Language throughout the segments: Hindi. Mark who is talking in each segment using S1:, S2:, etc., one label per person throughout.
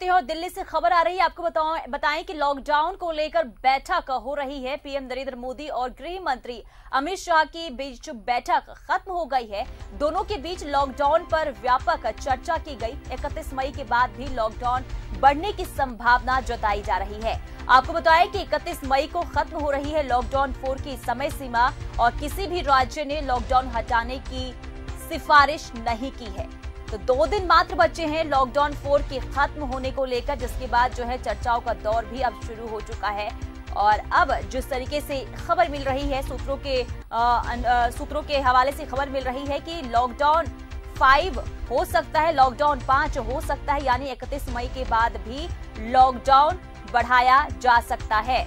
S1: सकते हैं और दिल्ली से खबर आ रही है आपको बताओ बताएं कि लॉकडाउन को लेकर बैठक हो रही है पीएम नरेंद्र मोदी और गृह मंत्री अमित शाह की बीच बैठक खत्म हो गई है दोनों के बीच लॉकडाउन पर व्यापक चर्चा की गई 31 मई के बाद भी लॉकडाउन बढ़ने की संभावना जताई जा रही है आपको बताएं कि 31 मई को खत्म हो रही है लॉकडाउन फोर की समय सीमा और किसी भी राज्य ने लॉकडाउन हटाने की सिफारिश नहीं की है तो दो दिन मात्र बचे हैं लॉकडाउन फोर के खत्म होने को लेकर जिसके बाद जो है चर्चाओं का दौर भी अब शुरू हो चुका है और अब जिस तरीके से खबर मिल रही है सूत्रों के सूत्रों के हवाले से खबर मिल रही है कि लॉकडाउन फाइव हो सकता है लॉकडाउन पांच हो सकता है यानी इकतीस मई के बाद भी लॉकडाउन बढ़ाया जा सकता है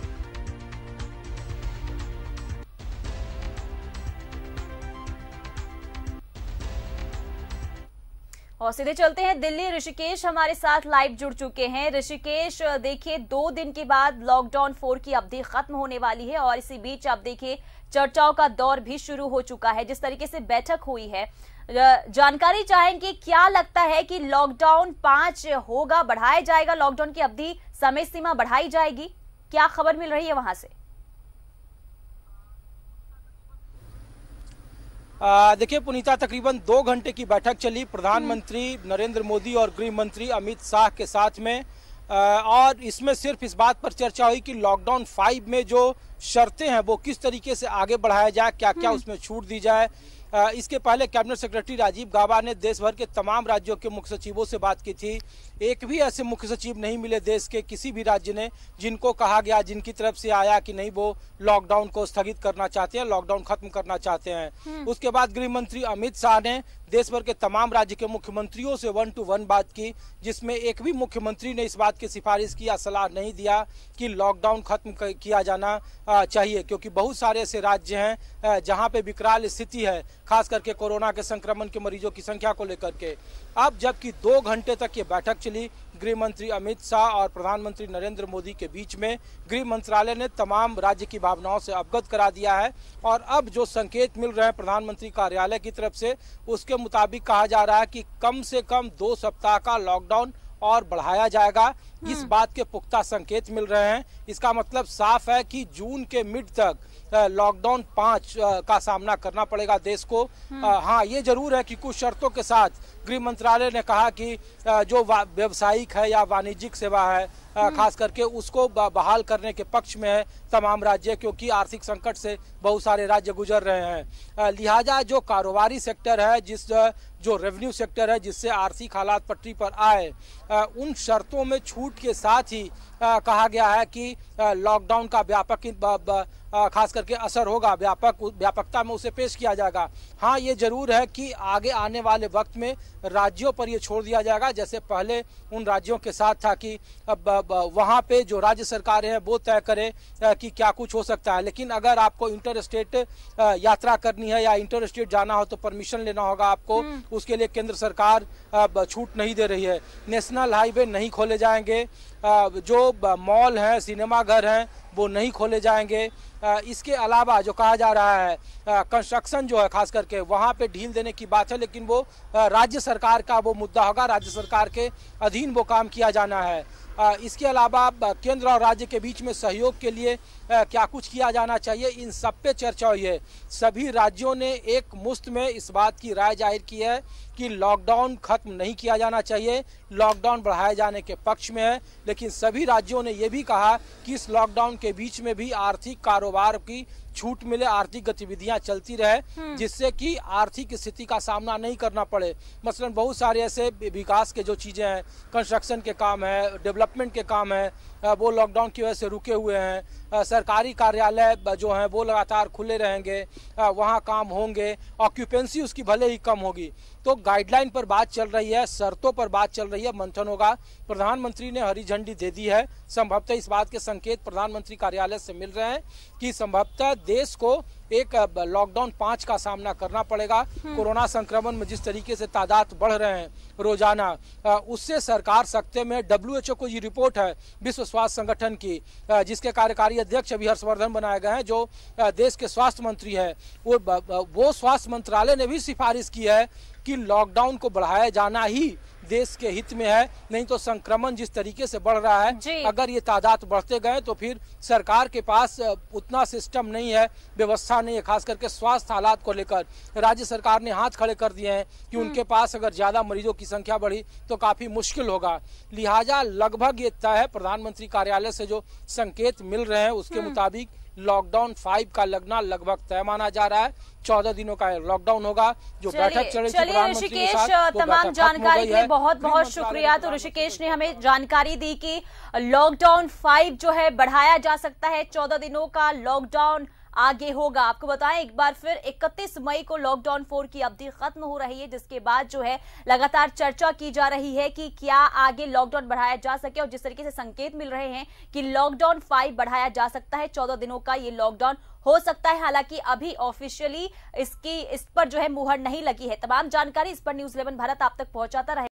S1: और सीधे चलते हैं दिल्ली ऋषिकेश हमारे साथ लाइव जुड़ चुके हैं ऋषिकेश देखिए दो दिन के बाद लॉकडाउन फोर की अवधि खत्म होने वाली है और इसी बीच आप देखिए चर्चाओं का दौर भी शुरू हो चुका है जिस तरीके से बैठक हुई है जानकारी चाहेंगे क्या लगता है कि लॉकडाउन पांच होगा बढ़ाया जाएगा लॉकडाउन की अवधि समय सीमा बढ़ाई जाएगी क्या खबर मिल रही है वहां से
S2: देखिए पुनीता तकरीबन दो घंटे की बैठक चली प्रधानमंत्री नरेंद्र मोदी और गृह मंत्री अमित शाह के साथ में और इसमें सिर्फ इस बात पर चर्चा हुई कि लॉकडाउन फाइव में जो शर्तें हैं वो किस तरीके से आगे बढ़ाया जाए क्या क्या हम्म। उसमें छूट दी जाए इसके पहले कैबिनेट सेक्रेटरी राजीव गाबा ने देश भर के तमाम राज्यों के मुख्य सचिवों से बात की थी एक भी ऐसे मुख्य सचिव नहीं मिले देश के किसी भी राज्य ने जिनको कहा गया जिनकी तरफ से आया कि नहीं वो लॉकडाउन को स्थगित करना चाहते हैं लॉकडाउन खत्म करना चाहते हैं हम्म। उसके बाद गृह मंत्री अमित शाह ने देश भर के तमाम राज्य के मुख्यमंत्रियों से वन टू वन बात की जिसमें एक भी मुख्यमंत्री ने इस बात की सिफारिश की या सलाह नहीं दिया कि लॉकडाउन खत्म किया जाना चाहिए क्योंकि बहुत सारे ऐसे राज्य हैं जहां पे विकराल स्थिति है खास करके कोरोना के संक्रमण के मरीजों की संख्या को लेकर के अब जबकि दो घंटे तक ये बैठक चली गृह मंत्री अमित शाह और प्रधानमंत्री नरेंद्र मोदी के बीच में गृह मंत्रालय ने तमाम राज्य की भावनाओं से अवगत करा दिया है और अब जो संकेत मिल रहे हैं प्रधानमंत्री कार्यालय की तरफ से उसके मुताबिक कहा जा रहा है कि कम से कम दो सप्ताह का लॉकडाउन और बढ़ाया जाएगा इस हम्म। बात के पुख्ता संकेत मिल रहे हैं इसका मतलब साफ है कि जून के मिड तक लॉकडाउन पाँच का सामना करना पड़ेगा देश को हम्म। हाँ ये जरूर है कि कुछ शर्तों के साथ गृह मंत्रालय ने कहा कि जो व्यावसायिक है या वाणिज्यिक सेवा है हम्म। खास करके उसको बहाल करने के पक्ष में है तमाम राज्य क्योंकि आर्थिक संकट से बहुत सारे राज्य गुजर रहे हैं लिहाजा जो कारोबारी सेक्टर है जिस जो रेवेन्यू सेक्टर है जिससे आर्थिक हालात पटरी पर आए उन शर्तों में छूट के साथ ही कहा गया है कि लॉकडाउन का व्यापक खास करके असर होगा व्यापक व्यापकता में उसे पेश किया जाएगा हाँ ये जरूर है कि आगे आने वाले वक्त में राज्यों पर यह छोड़ दिया जाएगा जैसे पहले उन राज्यों के साथ था कि अब वहाँ पे जो राज्य सरकारें हैं वो तय करें कि क्या कुछ हो सकता है लेकिन अगर आपको इंटर स्टेट यात्रा करनी है या इंटर स्टेट जाना हो तो परमिशन लेना होगा आपको हम्म। उसके लिए केंद्र सरकार छूट नहीं दे रही है नेशनल हाईवे नहीं खोले जाएंगे जो मॉल हैं सिनेमाघर हैं वो नहीं खोले जाएंगे इसके अलावा जो कहा जा रहा है कंस्ट्रक्शन जो है खास करके वहाँ पे ढील देने की बात है लेकिन वो राज्य सरकार का वो मुद्दा होगा राज्य सरकार के अधीन वो काम किया जाना है इसके अलावा केंद्र और राज्य के बीच में सहयोग के लिए क्या कुछ किया जाना चाहिए इन सब पे चर्चा हुई है सभी राज्यों ने एक मुफ्त में इस बात की राय जाहिर की है कि लॉकडाउन खत्म नहीं किया जाना चाहिए लॉकडाउन बढ़ाए जाने के पक्ष में है लेकिन सभी राज्यों ने यह भी कहा कि इस लॉकडाउन के बीच में भी आर्थिक कारोबार की छूट मिले आर्थिक गतिविधियां चलती रहे हम्म। जिससे कि आर्थिक स्थिति का सामना नहीं करना पड़े मसलन बहुत सारे ऐसे विकास के जो चीज़ें हैं कंस्ट्रक्शन के काम है डेवलपमेंट के काम है वो लॉकडाउन की वजह से रुके हुए हैं सरकारी कार्यालय जो हैं वो लगातार खुले रहेंगे वहाँ काम होंगे ऑक्यूपेंसी उसकी भले ही कम होगी तो गाइडलाइन पर बात चल रही है शर्तों पर बात चल रही है मंथन होगा प्रधानमंत्री ने हरी झंडी दे दी है संभवतः इस बात के संकेत प्रधानमंत्री कार्यालय से मिल रहे हैं कि संभवतः देश को एक लॉकडाउन पाँच का सामना करना पड़ेगा हम्म। कोरोना संक्रमण में जिस तरीके से तादाद बढ़ रहे हैं रोजाना उससे सरकार सकते में डब्ल्यू एच ओ को ये रिपोर्ट है विश्व स्वास्थ्य संगठन की जिसके कार्यकारी अध्यक्ष अभी हर्षवर्धन बनाए गए हैं जो देश के स्वास्थ्य मंत्री हैं वो वो स्वास्थ्य मंत्रालय ने भी सिफारिश की है कि लॉकडाउन को बढ़ाया जाना ही देश के हित में है नहीं तो संक्रमण जिस तरीके से बढ़ रहा है अगर ये तादाद बढ़ते गए तो फिर सरकार के पास उतना सिस्टम नहीं है व्यवस्था नहीं है खास करके स्वास्थ्य हालात को लेकर राज्य सरकार ने हाथ खड़े कर दिए हैं कि हम्म। उनके पास अगर ज्यादा मरीजों की संख्या बढ़ी तो काफी मुश्किल होगा लिहाजा लगभग ये तय है प्रधानमंत्री कार्यालय से जो संकेत मिल रहे हैं उसके हम्म। मुताबिक लॉकडाउन फाइव का लगना लगभग तय माना जा रहा है चौदह दिनों का लॉकडाउन होगा जो बैठक चल रही ऋषिकेश तमाम जानकारी के लिए बहुत बहुत शुक्रिया तो ऋषिकेश ने हमें जानकारी
S1: दी कि लॉकडाउन फाइव जो है बढ़ाया जा सकता है चौदह दिनों का लॉकडाउन आगे होगा आपको बताएं एक बार फिर 31 मई को लॉकडाउन फोर की अवधि खत्म हो रही है जिसके बाद जो है लगातार चर्चा की जा रही है कि क्या आगे लॉकडाउन बढ़ाया जा सके और जिस तरीके से संकेत मिल रहे हैं कि लॉकडाउन फाइव बढ़ाया जा सकता है चौदह दिनों का ये लॉकडाउन हो सकता है हालांकि अभी ऑफिशियली इसकी इस पर जो है मुहर नहीं लगी है तमाम जानकारी इस पर न्यूज इलेवन भारत आप तक पहुंचाता रहे